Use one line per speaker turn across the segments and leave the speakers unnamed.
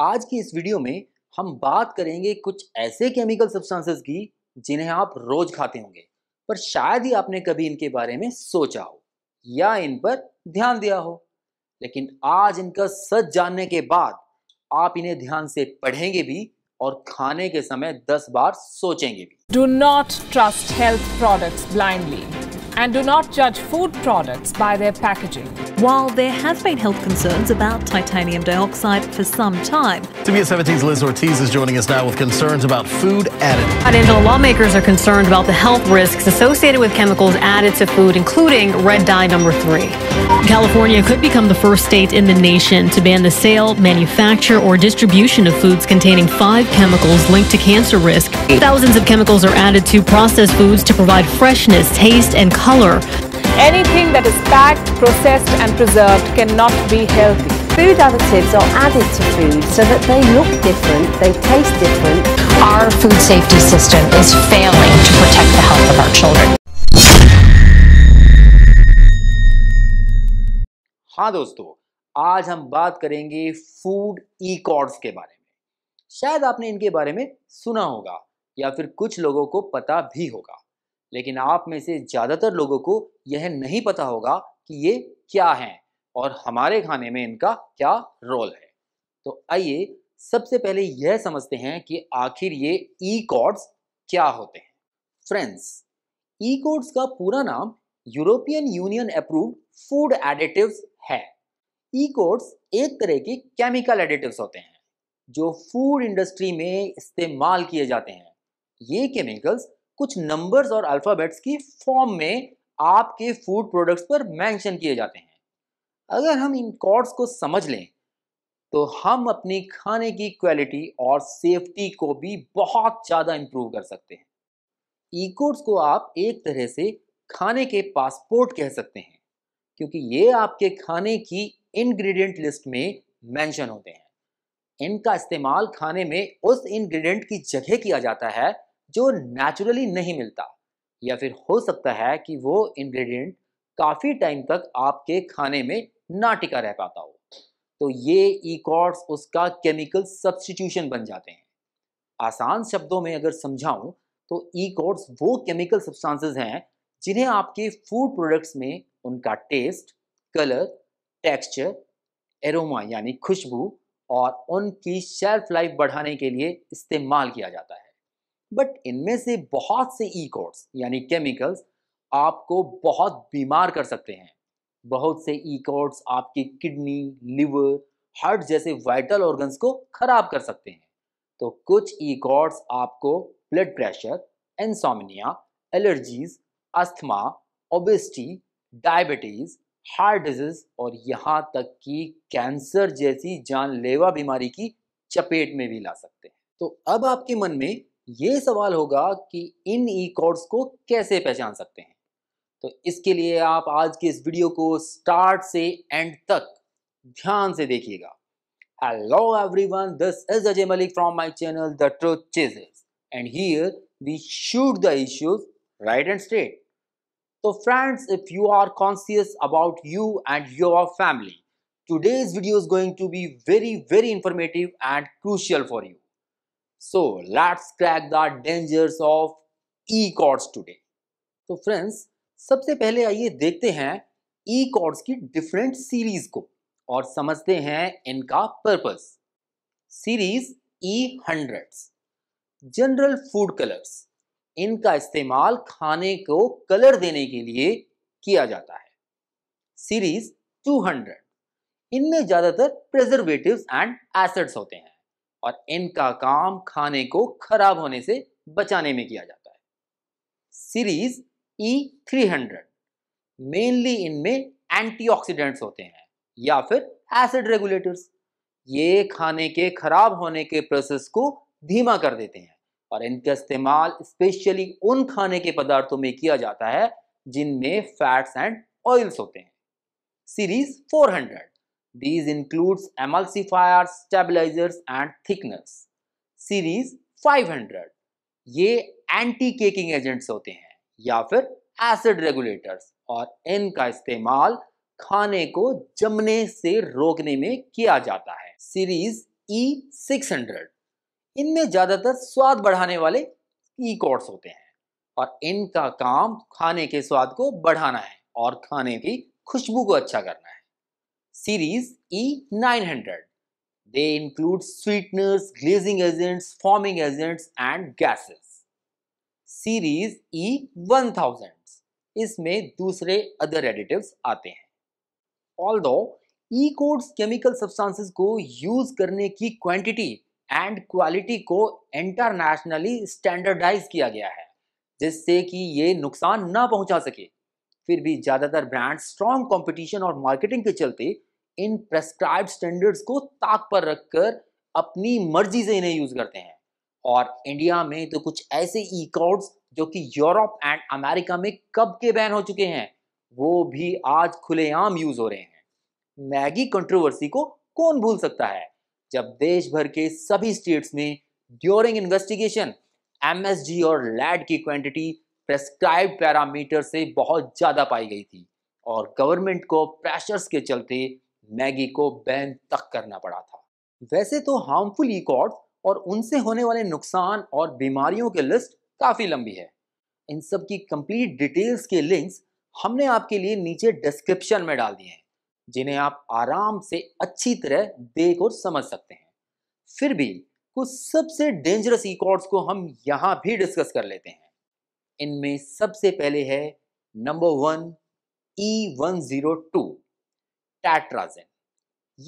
आज की इस वीडियो में हम बात करेंगे कुछ ऐसे केमिकल सब्सटेंसेस की जिन्हें आप रोज खाते होंगे पर शायद ही आपने कभी इनके बारे में सोचा हो या इन पर ध्यान दिया हो लेकिन आज इनका सच जानने के बाद आप इन्हें ध्यान से पढ़ेंगे भी और खाने के समय 10 बार सोचेंगे भी do not trust health products blindly And do not judge food products by their packaging. While there have been health concerns about titanium dioxide for some time. CBS 17's Liz Ortiz is joining us now with concerns about food additives. Angela, lawmakers are concerned about the health risks associated with chemicals added to food, including red dye number three. California could become the first state in the nation to ban the sale, manufacture, or distribution of foods containing five chemicals linked to cancer risk. Thousands of chemicals are added to processed foods to provide freshness, taste, and color. Anything that is packed, processed and preserved cannot be healthy. Food additives are added to food so that they look different, they taste different. Our food safety system is failing to protect the health of our children. हाँ दोस्तों आज हम बात करेंगे food ई chords के बारे में शायद आपने इनके बारे में सुना होगा या फिर कुछ लोगों को पता भी होगा लेकिन आप में से ज़्यादातर लोगों को यह नहीं पता होगा कि ये क्या हैं और हमारे खाने में इनका क्या रोल है तो आइए सबसे पहले यह समझते हैं कि आखिर ये ई कॉड्स क्या होते हैं फ्रेंड्स ई कोड्स का पूरा नाम European Union approved food additives है ई कोड्स एक तरह के केमिकल एडिटिव्स होते हैं जो फूड इंडस्ट्री में इस्तेमाल किए जाते हैं ये केमिकल्स कुछ नंबर्स और अल्फ़ाबेट्स की फॉर्म में आपके फूड प्रोडक्ट्स पर मेंशन किए जाते हैं अगर हम इन कॉड्स को समझ लें तो हम अपनी खाने की क्वालिटी और सेफ्टी को भी बहुत ज़्यादा इम्प्रूव कर सकते हैं ई कोड्स को आप एक तरह से खाने के पासपोर्ट कह सकते हैं क्योंकि ये आपके खाने की इंग्रेडिएंट लिस्ट में मेंशन होते हैं इनका इस्तेमाल खाने में उस इंग्रेडिएंट की जगह किया जाता है जो नेचुरली नहीं मिलता या फिर हो सकता है कि वो इंग्रेडिएंट काफ़ी टाइम तक आपके खाने में ना टिका रह पाता हो तो ये ईकॉर्ड्स उसका केमिकल सब्सटीट्यूशन बन जाते हैं आसान शब्दों में अगर समझाऊं तो ईकॉर्ड्स वो केमिकल सब्सटेंसेस हैं जिन्हें आपके फूड प्रोडक्ट्स में उनका टेस्ट कलर टेक्सचर एरोमा यानी खुशबू और उनकी शेल्फ लाइफ बढ़ाने के लिए इस्तेमाल किया जाता है बट इनमें से बहुत से ई कोड्स यानी केमिकल्स आपको बहुत बीमार कर सकते हैं बहुत से ई कोड्स आपकी किडनी लिवर हार्ट जैसे वाइटल ऑर्गन्स को खराब कर सकते हैं तो कुछ ई कोड्स आपको blood pressure insomnia allergies asthma obesity diabetes heart disease और यहाँ तक कि कैंसर जैसी जानलेवा बीमारी की चपेट में भी ला सकते हैं तो अब आपके मन में ये सवाल होगा कि इन ई कॉर्ड्स को कैसे पहचान सकते हैं तो इसके लिए आप आज के इस वीडियो को स्टार्ट से एंड तक ध्यान से देखिएगा hello everyone this is Ajay Malik from my channel the truth chases and here we shoot the issues right and straight तो friends if you are conscious about you and your family today's video is going to be very very informative and crucial for you So let's crack the dangers of e-cords today. तो friends सबसे पहले आइए देखते हैं e-cords की different series को और समझते हैं इनका purpose. Series E100s General food colors इनका इस्तेमाल खाने को कलर देने के लिए किया जाता है सीरीज 200 इनमें ज़्यादातर प्रिजर्वेटिव्स एंड एसिड्स होते हैं और इनका काम खाने को खराब होने से बचाने में किया जाता है series E three hundred mainly इनमें एंटीऑक्सीडेंट्स होते हैं या फिर एसिड रेगुलेटर्स ये खाने के खराब होने के प्रोसेस को धीमा कर देते हैं और इनका इस्तेमाल स्पेशली उन खाने के पदार्थों में किया जाता है जिनमें फैट्स एंड ऑयल्स होते हैं series 400 These includes emulsifiers, stabilizers and thickness. Series 500 ये एंटी केकिंग एजेंट्स होते हैं या फिर एसिड रेगुलेटर्स और इनका इस्तेमाल खाने को जमने से रोकने में किया जाता है सीरीज ई सिक्स हंड्रेड इनमें ज़्यादातर स्वाद बढ़ाने वाले ई e कोर्ट्स होते हैं और इनका काम खाने के स्वाद को बढ़ाना है और खाने की खुशबू को अच्छा करना है series E900. They include sweeteners, glazing agents, forming agents and gases. Series E1000. इसमें दूसरे अदर एडिटिव्स आते हैं ऑल दो ई कोड्स केमिकल सब्सटेंसेस को यूज करने की क्वांटिटी एंड क्वालिटी को इंटरनेशनली स्टैंडर्डाइज किया गया है जिससे कि ये नुकसान ना पहुंचा सके फिर भी ज़्यादातर ब्रांड स्ट्रॉन्ग कॉम्पिटिशन और मार्केटिंग के चलते इन प्रेस्क्राइब स्टैंडर्ड्स को ताक पर रखकर अपनी मर्जी से इन्हें यूज़ करते हैं और इंडिया में तो कुछ ऐसे ई कोड्स जो कि यूरोप एंड अमेरिका में कब के बैन हो चुके हैं वो भी आज खुलेआम यूज़ हो रहे हैं मैगी कंट्रोवर्सी को कौन भूल सकता है जब देश भर के सभी स्टेट्स में ड्यूरिंग इन्वेस्टिगेशन एमएसजी और लैड की क्वांटिटी प्रेस्क्राइब पैरामीटर से बहुत ज़्यादा पाई गई थी और गवर्नमेंट को प्रेशर्स के चलते मैगी को बैन तक करना पड़ा था वैसे तो हार्मफुल रिकॉर्ड और उनसे होने वाले नुकसान और बीमारियों की लिस्ट काफ़ी लंबी है इन सब की कंप्लीट डिटेल्स के लिंक्स हमने आपके लिए नीचे डिस्क्रिप्शन में डाल दिए हैं जिन्हें आप आराम से अच्छी तरह देख और समझ सकते हैं फिर भी कुछ सबसे डेंजरस रिकॉर्ड्स को हम यहाँ भी डिस्कस कर लेते हैं इनमें सबसे पहले है number one E e one zero two tartrazine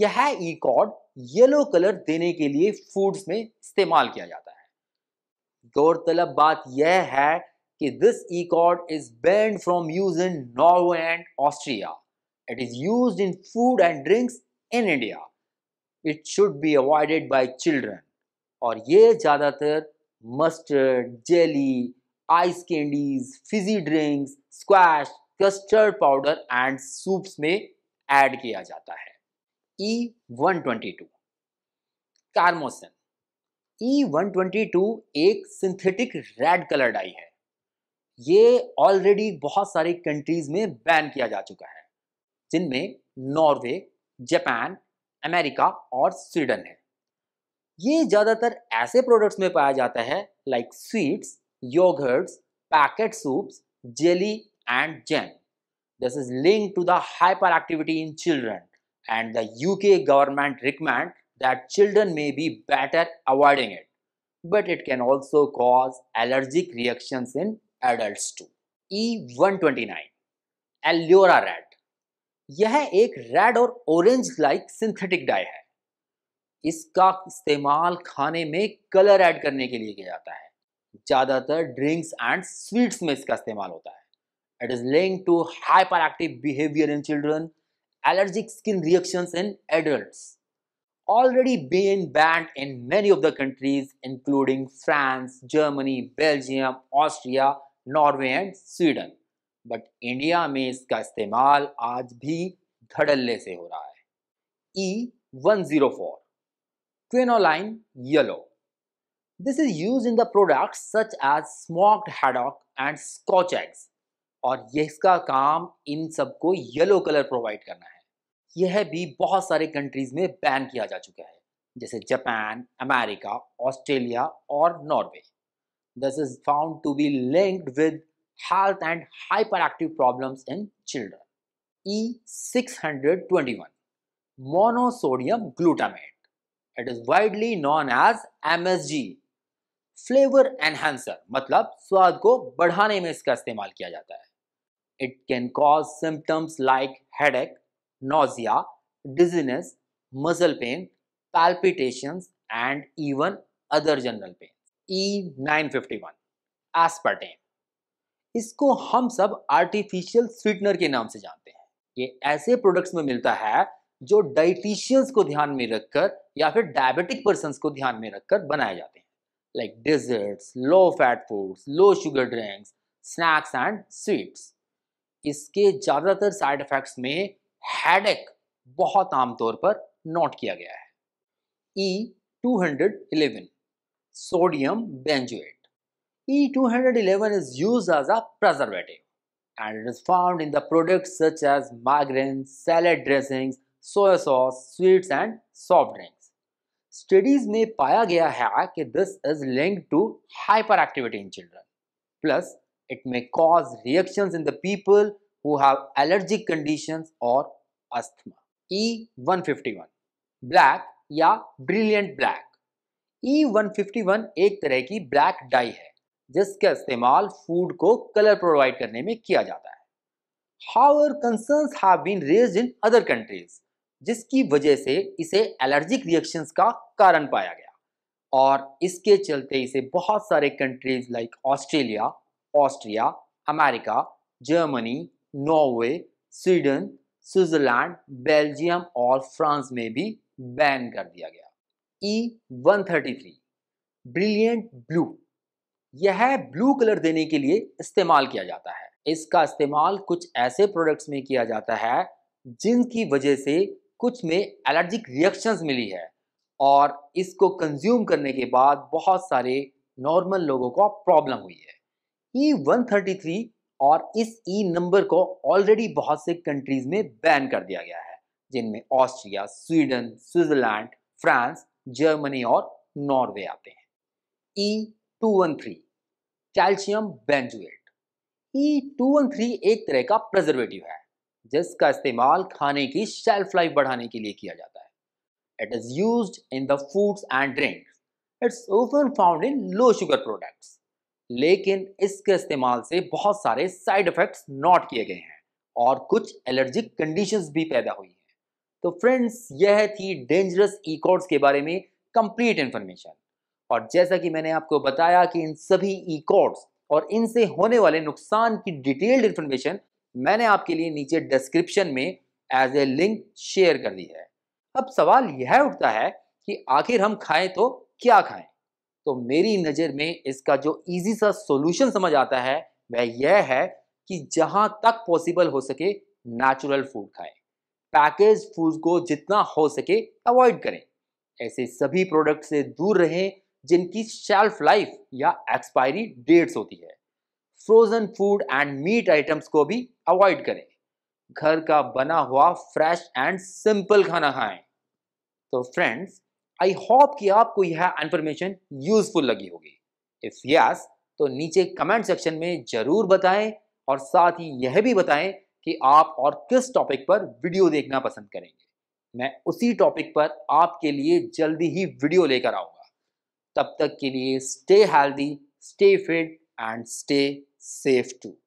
यह ई कॉड येलो कलर देने के लिए फूड्स में इस्तेमाल किया जाता है गौरतलब बात यह है कि this E code is banned from use in Norway and Austria it is use in food and drinks in India it should be avoided by children और ये ज़्यादातर mustard jelly ice candies fizzy drinks squash custard powder and soups में add किया जाता है E one twenty two carmoisine E one twenty two एक synthetic red colour dye है ये ऑलरेडी बहुत सारे कंट्रीज में बैन किया जा चुका है जिनमें नॉर्वे जापान अमेरिका और स्वीडन है ये ज़्यादातर ऐसे प्रोडक्ट्स में पाया जाता है like sweets yogurts, packet soups, jelly and jam. This is linked to the hyperactivity in children and the UK government recommend that children may be better avoiding it. But it can also cause allergic reactions in adults too. E129 Allura Red यह एक red और orange like synthetic die है इसका इस्तेमाल खाने में colour add करने के लिए किया जाता है ज्यादातर ड्रिंक्स एंड स्वीट्स में इसका इस्तेमाल होता है it is link to hyper active behaviour in children allergic skin reactions in adults already been banned in many of the countries including France Germany Belgium Austria Norway and Sweden but India में इसका इस्तेमाल आज भी धड़ल्ले से हो रहा है E one zero four quinoline yellow This is used in the products such as smoked haddock and scotch eggs. और ये इसका काम इन सबको येलो कलर प्रोवाइड करना है यह भी बहुत सारे कंट्रीज में बैन किया जा चुका है जैसे जापान अमेरिका ऑस्ट्रेलिया और Norway this is found to be linked with health and hyper active problems in children E 621 monosodium glutamate it is widely known as MSG flavour enhancer मतलब स्वाद को बढ़ाने में इसका इस्तेमाल किया जाता है it can cause symptoms like headache nausea dizziness muscle pain palpitation and even other general pain E nine fifty one aspartame इसको हम सब आर्टिफिशियल स्वीटनर के नाम से जानते हैं ये ऐसे प्रोडक्ट्स में मिलता है जो डाइटिशियंस को ध्यान में रखकर या फिर डायबिटिक पर्सन को ध्यान में रखकर बनाए जाते हैं like desserts, low fat foods, low sugar drinks, snacks and sweets इसके ज़्यादातर साइड इफ़ेक्ट्स में हेडेक बहुत आमतौर पर नोट किया गया है E 211 sodium benzoate E 211 is used as a preservative and it is found in the products such as migraines, salad dressings, soy sauce, sweets and soft drinks. Studies में पाया गया है कि this is link to hyper activity in children plus it may cause reaction in the people who have allergic condition और asthma E one fifty one black या brilliant black E one fifty one एक तरह की black dye है जिसका इस्तेमाल food को colour provide करने में किया जाता है however concerns have been raised in other countries जिसकी वजह से इसे एलर्जिक रिएक्शंस का कारण पाया गया और इसके चलते इसे बहुत सारे countries like Australia Austria America Germany Norway Sweden Switzerland Belgium और फ्रांस में भी बैन कर दिया गया E one thirty three brilliant blue यह ब्लू कलर देने के लिए इस्तेमाल किया जाता है इसका इस्तेमाल कुछ ऐसे प्रोडक्ट्स में किया जाता है जिनकी वजह से कुछ में एलर्जिक रिएक्शंस मिली है और इसको कंज्यूम करने के बाद बहुत सारे नॉर्मल लोगों को प्रॉब्लम हुई है ई वन थर्टी थ्री और इस ई e नंबर को ऑलरेडी बहुत से कंट्रीज में बैन कर दिया गया है जिनमें Austria Sweden Switzerland France Germany और नॉर्वे आते हैं E two one three calcium benzoate E two one three एक तरह का प्रजर्वेटिव है जिसका इस्तेमाल खाने की शेल्फ लाइफ बढ़ाने के लिए किया जाता है it is use in the foods and drink it's often found in low sugar products लेकिन इसके इस्तेमाल से बहुत सारे साइड इफ़ेक्ट्स नोट किए गए हैं और कुछ एलर्जिक कंडीशंस भी पैदा हुई हैं तो फ्रेंड्स यह थी डेंजरस ईकॉर्ड्स के बारे में कंप्लीट इंफॉर्मेशन और जैसा कि मैंने आपको बताया कि इन सभी ईकॉर्ड्स और इनसे होने वाले नुकसान की डिटेल्ड इन्फॉर्मेशन मैंने आपके लिए नीचे डिस्क्रिप्शन में एज ए लिंक शेयर कर दी है अब सवाल यह उठता है कि आखिर हम खाएं तो क्या खाएं तो मेरी नज़र में इसका जो इजी सा सॉल्यूशन समझ आता है वह यह है कि जहां तक पॉसिबल हो सके नेचुरल फूड खाएं पैकेज फूड को जितना हो सके अवॉइड करें ऐसे सभी प्रोडक्ट से दूर रहें जिनकी शेल्फ लाइफ या एक्सपायरी डेट्स होती है frozen food and meat items को भी अवॉइड करें घर का बना हुआ फ्रेश एंड सिंपल खाना खाएं तो फ्रेंड्स आई होप कि आपको यह इन्फॉर्मेशन यूजफुल लगी होगी इफ यस तो नीचे कमेंट सेक्शन में जरूर बताएं और साथ ही यह भी बताएं कि आप और किस टॉपिक पर वीडियो देखना पसंद करेंगे मैं उसी टॉपिक पर आपके लिए जल्दी ही वीडियो लेकर आऊँगा तब तक के लिए stay healthy stay fit and stay safe to